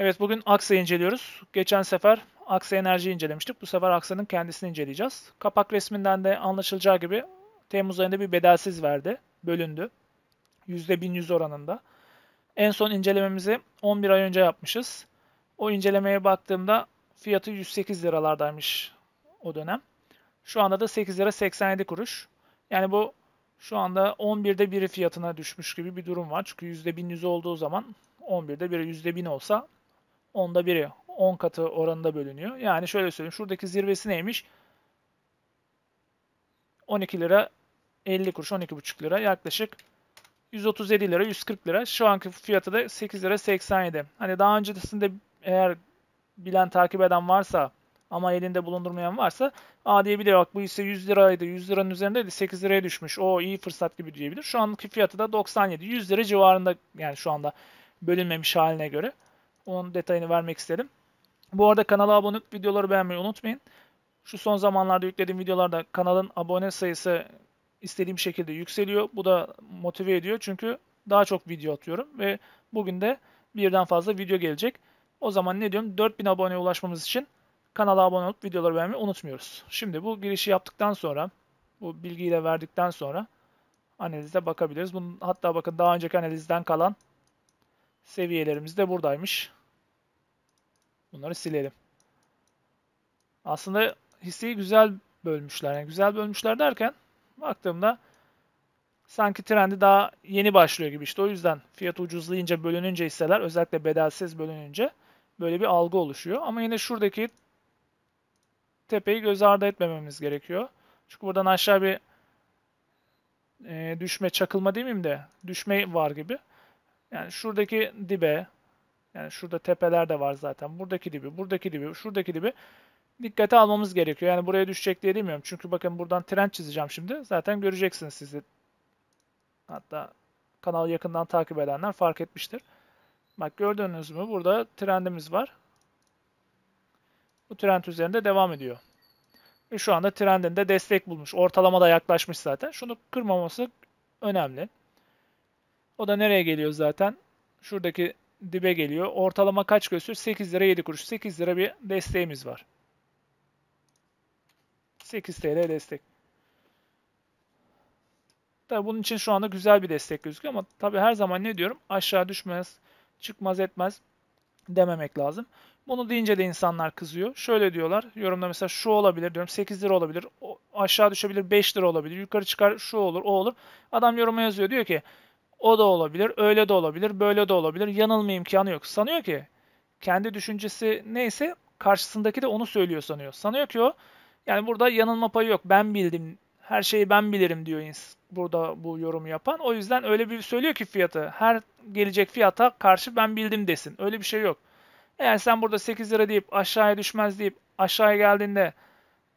Evet bugün aksa inceliyoruz. Geçen sefer aksa enerji incelemiştik. Bu sefer aksanın kendisini inceleyeceğiz. Kapak resminden de anlaşılacağı gibi Temmuz ayında bir bedelsiz verdi. Bölündü. %1100 oranında. En son incelememizi 11 ay önce yapmışız. O incelemeye baktığımda fiyatı 108 liralardaymış o dönem. Şu anda da 8 lira 87 kuruş. Yani bu şu anda 11'de biri fiyatına düşmüş gibi bir durum var. Çünkü %1100 olduğu zaman 11'de biri %1000 olsa onda biri. 10 katı oranında bölünüyor. Yani şöyle söyleyeyim. Şuradaki zirvesi neymiş? 12 lira 50 kuruş 12,5 lira yaklaşık 137 lira 140 lira. Şu anki fiyatı da 8 lira 87. Hani daha öncesinde eğer bilen takip eden varsa ama elinde bulundurmayan varsa a diyebilir bak bu ise 100 liraydı 100 liranın üzerindeydi 8 liraya düşmüş o iyi fırsat gibi diyebilir. Şu anki fiyatı da 97 100 lira civarında yani şu anda bölünmemiş haline göre. Onun detayını vermek istedim. Bu arada kanala abone olup videoları beğenmeyi unutmayın. Şu son zamanlarda yüklediğim videolarda kanalın abone sayısı istediğim şekilde yükseliyor. Bu da motive ediyor çünkü daha çok video atıyorum ve bugün de birden fazla video gelecek. O zaman ne diyorum 4000 aboneye ulaşmamız için kanala abone olup videoları beğenmeyi unutmuyoruz. Şimdi bu girişi yaptıktan sonra bu bilgiyle verdikten sonra analize bakabiliriz. Bunun hatta bakın daha önceki analizden kalan Seviyelerimiz de buradaymış. Bunları silelim. Aslında hisseyi güzel bölmüşler. Yani güzel bölmüşler derken baktığımda sanki trendi daha yeni başlıyor gibi. İşte o yüzden fiyat ucuzlayınca bölününce hisseler özellikle bedelsiz bölününce böyle bir algı oluşuyor. Ama yine şuradaki tepeyi göz ardı etmememiz gerekiyor. Çünkü buradan aşağı bir e, düşme, çakılma demeyeyim de düşme var gibi. Yani şuradaki dibe, yani şurada tepeler de var zaten. Buradaki dibi, buradaki dibi, şuradaki dibi dikkate almamız gerekiyor. Yani buraya düşecek diye demiyorum. Çünkü bakın buradan trend çizeceğim şimdi. Zaten göreceksiniz siz de. Hatta kanalı yakından takip edenler fark etmiştir. Bak gördünüz mü? Burada trendimiz var. Bu trend üzerinde devam ediyor. Ve şu anda trendinde destek bulmuş. Ortalama da yaklaşmış zaten. Şunu kırmaması önemli. O da nereye geliyor zaten? Şuradaki dibe geliyor. Ortalama kaç gösteriyor? 8 lira 7 kuruş. 8 lira bir desteğimiz var. 8 TL destek. Tabii bunun için şu anda güzel bir destek gözüküyor ama tabii her zaman ne diyorum? Aşağı düşmez, çıkmaz etmez dememek lazım. Bunu deyince de insanlar kızıyor. Şöyle diyorlar. Yorumda mesela şu olabilir diyorum. 8 lira olabilir. O aşağı düşebilir 5 lira olabilir. Yukarı çıkar şu olur o olur. Adam yoruma yazıyor. Diyor ki o da olabilir, öyle de olabilir, böyle de olabilir. Yanılma imkanı yok. Sanıyor ki kendi düşüncesi neyse karşısındaki de onu söylüyor sanıyor. Sanıyor ki o yani burada yanılma payı yok. Ben bildim. Her şeyi ben bilirim diyor burada bu yorumu yapan. O yüzden öyle bir söylüyor ki fiyatı. Her gelecek fiyata karşı ben bildim desin. Öyle bir şey yok. Eğer sen burada 8 lira deyip aşağıya düşmez deyip aşağıya geldiğinde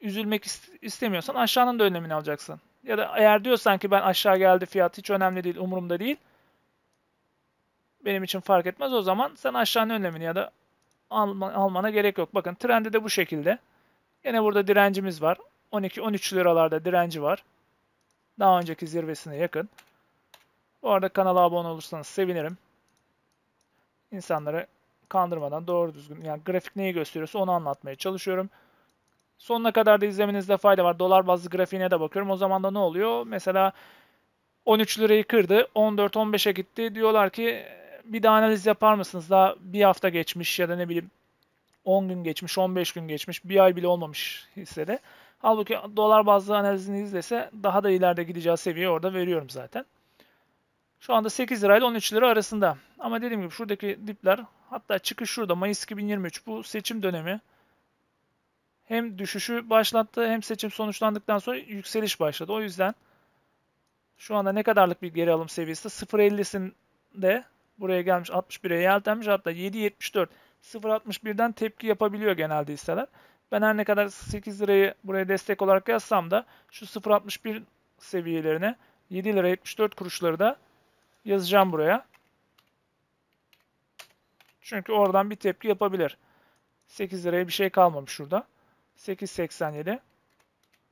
üzülmek istemiyorsan aşağının da önlemini alacaksın ya da eğer diyorsan ki ben aşağı geldi fiyat hiç önemli değil umurumda değil. Benim için fark etmez o zaman sen aşağının önlemini ya da alman almana gerek yok. Bakın trendi de bu şekilde. Yine burada direncimiz var. 12-13 liralarda direnci var. Daha önceki zirvesine yakın. Bu arada kanala abone olursanız sevinirim. İnsanları kandırmadan doğru düzgün yani grafik neyi gösteriyorsa onu anlatmaya çalışıyorum. Sonuna kadar da izlemenizde fayda var. Dolar bazlı grafiğine de bakıyorum. O zaman da ne oluyor? Mesela 13 lirayı kırdı. 14-15'e gitti. Diyorlar ki bir daha analiz yapar mısınız? Daha bir hafta geçmiş ya da ne bileyim 10 gün geçmiş, 15 gün geçmiş, bir ay bile olmamış hissede. Halbuki dolar bazlı analizini izlese daha da ileride gideceği seviye orada veriyorum zaten. Şu anda 8 lirayla 13 lira arasında. Ama dediğim gibi şuradaki dipler hatta çıkış şurada Mayıs 2023 bu seçim dönemi hem düşüşü başlattı hem seçim sonuçlandıktan sonra yükseliş başladı. O yüzden şu anda ne kadarlık bir geri alım seviyesi? 0.50'sinde buraya gelmiş 61'e yeltenmiş hatta 7.74 0.61'den tepki yapabiliyor genelde hisseler. Ben her ne kadar 8 lirayı buraya destek olarak yazsam da şu 0.61 seviyelerine 7 lira 74 kuruşları da yazacağım buraya. Çünkü oradan bir tepki yapabilir. 8 liraya bir şey kalmamış şurada. 8.87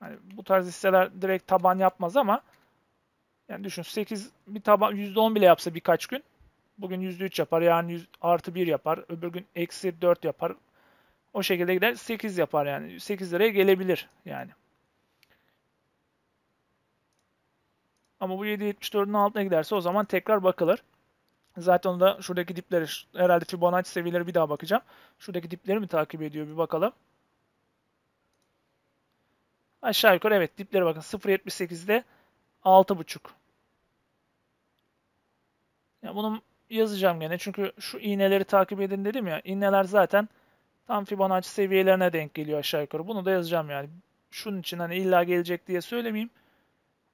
hani bu tarz hisseler direkt taban yapmaz ama yani düşün 8 bir taban %10 bile yapsa birkaç gün bugün %3 yapar yani 100, artı 1 yapar öbür gün eksi 4 yapar o şekilde gider 8 yapar yani 8 liraya gelebilir yani. Ama bu 7.74'ün altına giderse o zaman tekrar bakılır. Zaten onda şuradaki dipleri herhalde Fibonacci seviyeleri bir daha bakacağım. Şuradaki dipleri mi takip ediyor bir bakalım. Aşağı yukarı evet diplere bakın 0.78'de 6.5. Ya bunu yazacağım gene çünkü şu iğneleri takip edin dedim ya. İğneler zaten tam Fibonacci seviyelerine denk geliyor aşağı yukarı. Bunu da yazacağım yani. Şunun için hani illa gelecek diye söylemeyeyim.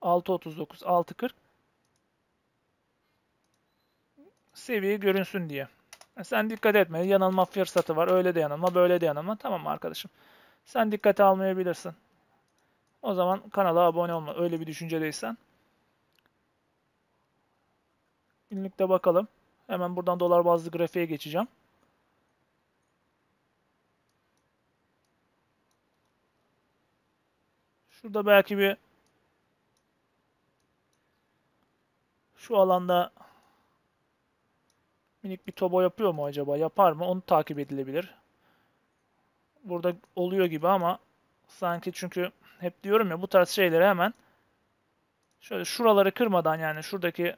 6.39, 6.40 seviye görünsün diye. Sen dikkat etme. Yanılma fırsatı var. Öyle de yanılma, böyle de yanılma. Tamam arkadaşım. Sen dikkate almayabilirsin. O zaman kanala abone olma. Öyle bir düşüncedeysen. Günlükte bakalım. Hemen buradan dolar bazlı grafiğe geçeceğim. Şurada belki bir şu alanda minik bir tobo yapıyor mu acaba? Yapar mı? Onu takip edilebilir. Burada oluyor gibi ama sanki çünkü hep diyorum ya bu tarz şeyleri hemen şöyle şuraları kırmadan yani şuradaki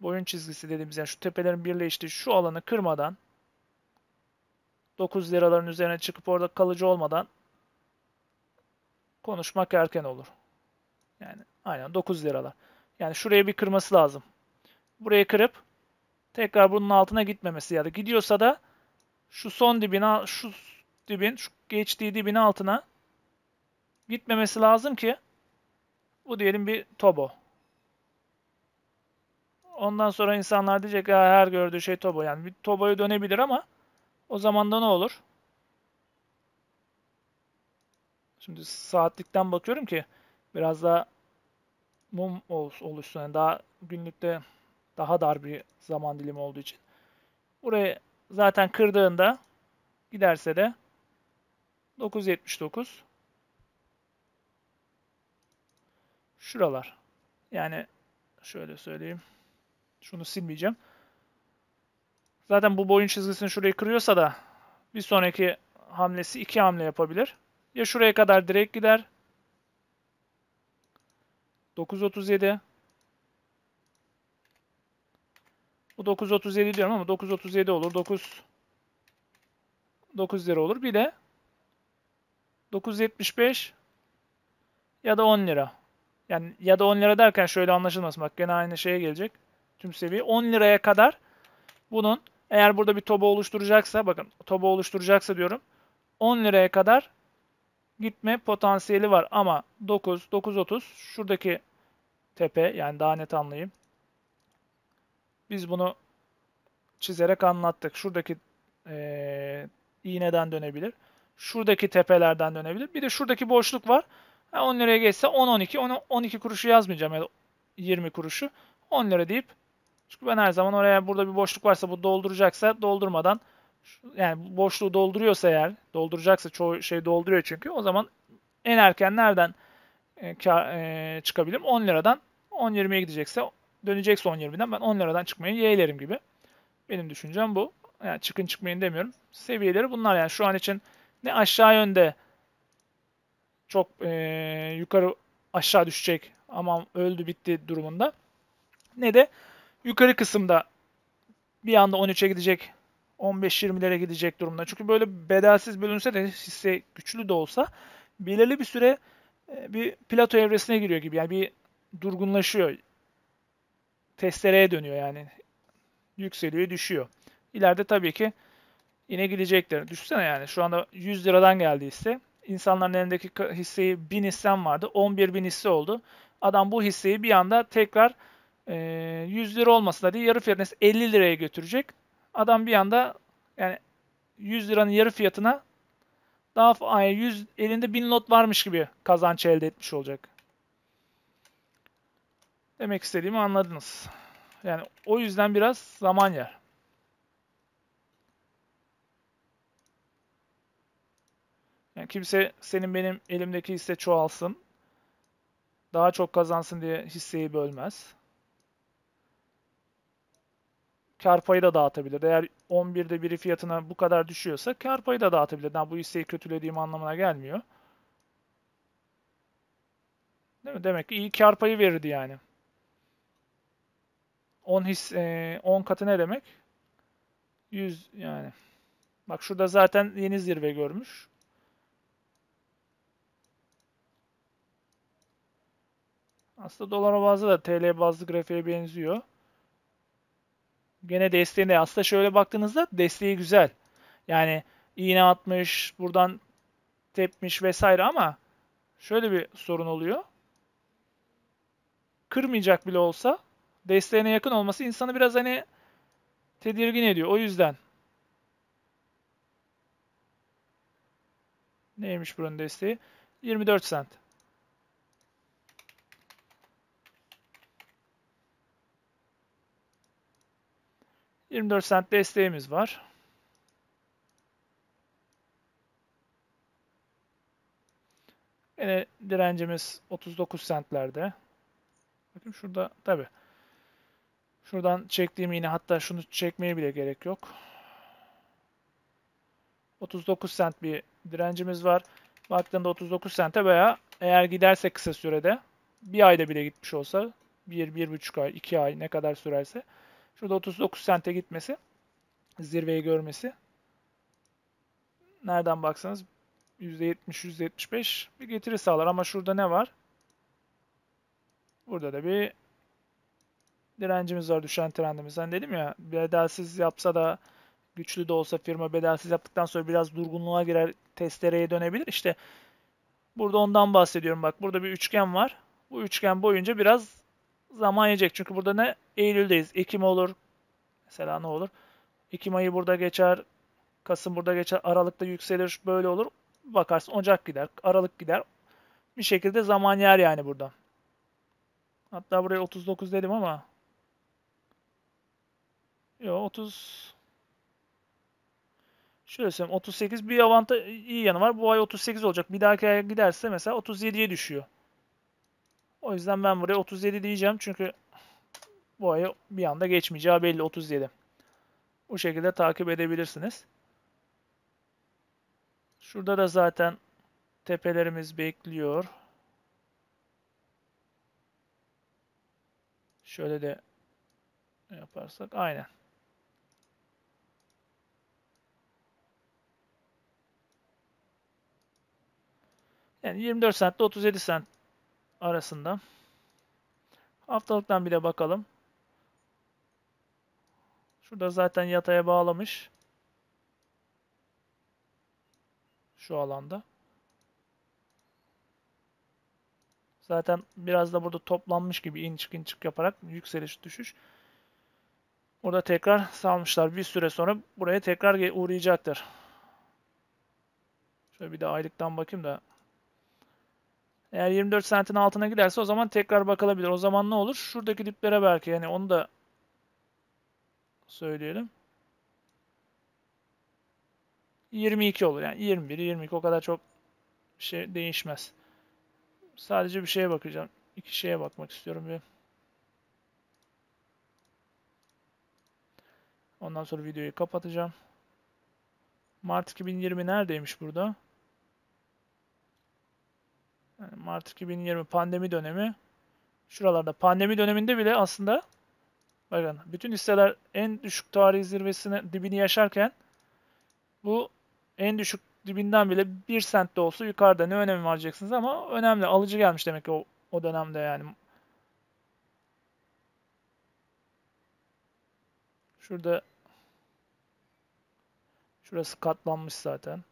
boyun çizgisi dediğimiz yani şu tepelerin birleştiği şu alanı kırmadan 9 liraların üzerine çıkıp orada kalıcı olmadan konuşmak erken olur. Yani aynen 9 liralar. Yani şuraya bir kırması lazım. Burayı kırıp tekrar bunun altına gitmemesi ya da gidiyorsa da şu son dibine şu dibin şu geçtiği dibin altına gitmemesi lazım ki bu diyelim bir Tobo. Ondan sonra insanlar diyecek ya her gördüğü şey Tobo. Yani bir Tobo'ya dönebilir ama o zaman da ne olur? Şimdi saatlikten bakıyorum ki biraz daha mum oluşsun. Yani daha günlükte daha dar bir zaman dilimi olduğu için. Burayı zaten kırdığında giderse de 979 şuralar. Yani şöyle söyleyeyim. Şunu silmeyeceğim. Zaten bu boyun çizgisini şurayı kırıyorsa da bir sonraki hamlesi iki hamle yapabilir. Ya şuraya kadar direkt gider. 937. Bu 937 diyorum ama 937 olur. 9 9 lira olur. Bir de 975 ya da 10 lira. Yani ya da 10 lira derken şöyle anlaşılmasın. Bak gene aynı şeye gelecek. Tüm seviye 10 liraya kadar bunun eğer burada bir toba oluşturacaksa bakın toba oluşturacaksa diyorum 10 liraya kadar gitme potansiyeli var ama 9 9.30 şuradaki tepe yani daha net anlayayım. Biz bunu çizerek anlattık. Şuradaki e, iğneden dönebilir. Şuradaki tepelerden dönebilir. Bir de şuradaki boşluk var. 10 liraya geçse 10 12 10 12 kuruşu yazmayacağım ya da 20 kuruşu 10 lira deyip çünkü ben her zaman oraya burada bir boşluk varsa bu dolduracaksa doldurmadan yani boşluğu dolduruyorsa eğer dolduracaksa çoğu şey dolduruyor çünkü o zaman en erken nereden e, e çıkabilirim? 10 liradan 10-20'ye gidecekse dönecekse 10-20'den ben 10 liradan çıkmayı yeğlerim gibi. Benim düşüncem bu. Yani çıkın çıkmayın demiyorum. Seviyeleri bunlar yani şu an için ne aşağı yönde çok e, yukarı aşağı düşecek aman öldü bitti durumunda ne de yukarı kısımda bir anda 13'e gidecek 15-20'lere gidecek durumda. Çünkü böyle bedelsiz bölünse de hisse güçlü de olsa belirli bir süre bir plato evresine giriyor gibi. Yani bir durgunlaşıyor. Testereye dönüyor yani. Yükseliyor, düşüyor. İleride tabii ki yine gidecekler. Düşsene yani şu anda 100 liradan geldiyse insanların elindeki hisseyi 1000 hissem vardı. 11 bin hisse oldu. Adam bu hisseyi bir anda tekrar e, 100 lira olmasa da değil yarı fiyatına 50 liraya götürecek. Adam bir anda yani 100 liranın yarı fiyatına daha 100 elinde 1000 lot varmış gibi kazanç elde etmiş olacak. Demek istediğimi anladınız. Yani o yüzden biraz zaman yer. Yani kimse senin benim elimdeki hisse çoğalsın. Daha çok kazansın diye hisseyi bölmez. Kar payı da dağıtabilir. Eğer 11'de biri fiyatına bu kadar düşüyorsa kar payı da dağıtabilir. Yani bu hisseyi kötülediğim anlamına gelmiyor. Değil mi? Demek ki iyi kar payı verirdi yani. 10 his 10 katı ne demek? 100 yani. Bak şurada zaten yeni zirve görmüş. Aslında dolara bazlı da TL bazlı grafiğe benziyor. Gene desteğinde. Aslında şöyle baktığınızda desteği güzel. Yani iğne atmış, buradan tepmiş vesaire ama şöyle bir sorun oluyor. Kırmayacak bile olsa desteğine yakın olması insanı biraz hani tedirgin ediyor. O yüzden neymiş buranın desteği? 24 cent. 24 cent desteğimiz var. Yine direncimiz 39 centlerde. Bakın şurada tabi. Şuradan çektiğim yine hatta şunu çekmeye bile gerek yok. 39 cent bir direncimiz var. Baktığımda 39 cent'e veya eğer giderse kısa sürede bir ayda bile gitmiş olsa 1-1,5 ay 2 ay ne kadar sürerse Şurada 39 sente gitmesi. Zirveyi görmesi. Nereden baksanız %70, %75 bir getiri sağlar. Ama şurada ne var? Burada da bir direncimiz var düşen trendimiz. trendimizden. Dedim ya bedelsiz yapsa da güçlü de olsa firma bedelsiz yaptıktan sonra biraz durgunluğa girer, testereye dönebilir. İşte burada ondan bahsediyorum. Bak burada bir üçgen var. Bu üçgen boyunca biraz zaman yiyecek. Çünkü burada ne Eylül'deyiz. Ekim olur. Mesela ne olur? Ekim ayı burada geçer. Kasım burada geçer. Aralık'ta yükselir. Böyle olur. Bakarsın Ocak gider. Aralık gider. Bir şekilde zaman yer yani burada. Hatta buraya 39 dedim ama. Yok 30. Şöyle söyleyeyim 38 bir avantaj iyi yanı var. Bu ay 38 olacak. Bir dahaki ay giderse mesela 37'ye düşüyor. O yüzden ben buraya 37 diyeceğim. Çünkü bu ayı bir anda geçmeyeceği belli 37. Bu şekilde takip edebilirsiniz. Şurada da zaten tepelerimiz bekliyor. Şöyle de yaparsak aynen. Yani 24 cent 37 cent arasında. Haftalıktan bir de bakalım. Şurada zaten yataya bağlamış. Şu alanda. Zaten biraz da burada toplanmış gibi in çık in çık yaparak yükseliş düşüş. Burada tekrar salmışlar. Bir süre sonra buraya tekrar uğrayacaktır. Şöyle bir de aylıktan bakayım da. Eğer 24 sentin altına giderse o zaman tekrar bakılabilir. O zaman ne olur? Şuradaki diplere belki yani onu da söyleyelim. 22 olur. Yani 21, 22 o kadar çok şey değişmez. Sadece bir şeye bakacağım. İki şeye bakmak istiyorum bir. Ondan sonra videoyu kapatacağım. Mart 2020 neredeymiş burada? Yani Mart 2020 pandemi dönemi. Şuralarda pandemi döneminde bile aslında Bakın bütün hisseler en düşük tarihi zirvesini dibini yaşarken bu en düşük dibinden bile 1 sent de olsa yukarıda ne önemi vereceksiniz ama önemli. Alıcı gelmiş demek ki o, o dönemde yani. Şurada şurası katlanmış zaten.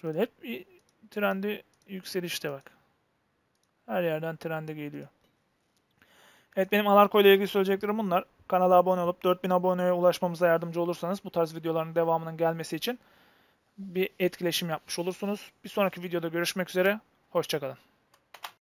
Şöyle hep bir trendi yükselişte bak. Her yerden trende geliyor. Evet benim Alarko ile ilgili söyleyeceklerim bunlar. Kanala abone olup 4000 aboneye ulaşmamıza yardımcı olursanız bu tarz videoların devamının gelmesi için bir etkileşim yapmış olursunuz. Bir sonraki videoda görüşmek üzere. Hoşçakalın.